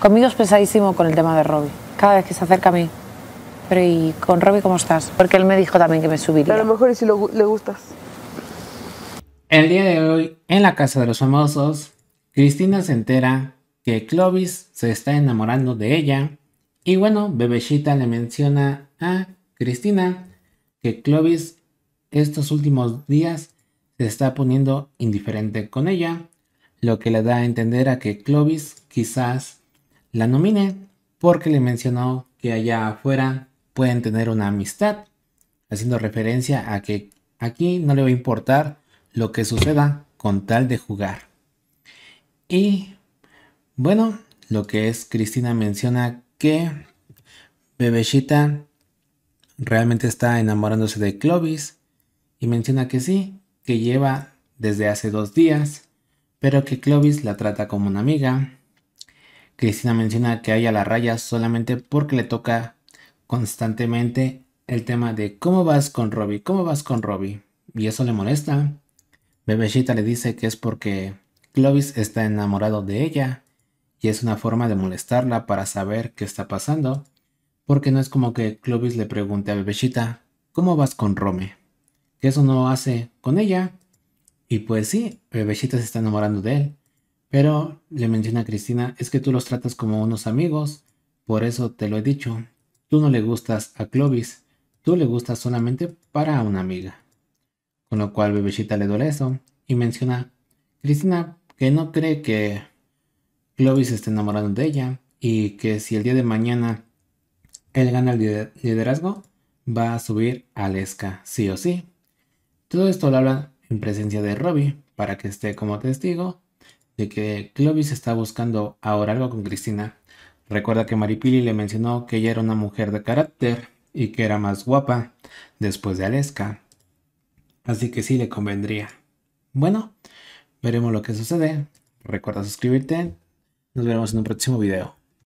Conmigo es pesadísimo con el tema de Robbie. Cada vez que se acerca a mí. Pero ¿y con Robbie cómo estás? Porque él me dijo también que me subiría. a lo mejor es si le gustas. El día de hoy, en la casa de los famosos, Cristina se entera que Clovis se está enamorando de ella. Y bueno, Bebecita le menciona a Cristina que Clovis estos últimos días se está poniendo indiferente con ella, lo que le da a entender a que Clovis quizás la nominé porque le mencionó que allá afuera pueden tener una amistad, haciendo referencia a que aquí no le va a importar lo que suceda con tal de jugar. Y bueno, lo que es Cristina menciona que Bebeshita realmente está enamorándose de Clovis y menciona que sí, que lleva desde hace dos días, pero que Clovis la trata como una amiga, Cristina menciona que haya la raya solamente porque le toca constantemente el tema de cómo vas con Robbie, cómo vas con Robbie. Y eso le molesta. Bebecita le dice que es porque Clovis está enamorado de ella y es una forma de molestarla para saber qué está pasando. Porque no es como que Clovis le pregunte a Bebecita, ¿cómo vas con Rome? Que eso no hace con ella. Y pues sí, Bebecita se está enamorando de él. Pero le menciona a Cristina, es que tú los tratas como unos amigos, por eso te lo he dicho. Tú no le gustas a Clovis, tú le gustas solamente para una amiga. Con lo cual Bebecita le duele eso y menciona Cristina que no cree que Clovis esté enamorado de ella y que si el día de mañana él gana el liderazgo, va a subir a Lesca, sí o sí. Todo esto lo habla en presencia de Robbie para que esté como testigo de que Clovis está buscando ahora algo con Cristina. Recuerda que Maripili le mencionó que ella era una mujer de carácter y que era más guapa después de Aleska. Así que sí le convendría. Bueno, veremos lo que sucede. Recuerda suscribirte. Nos veremos en un próximo video.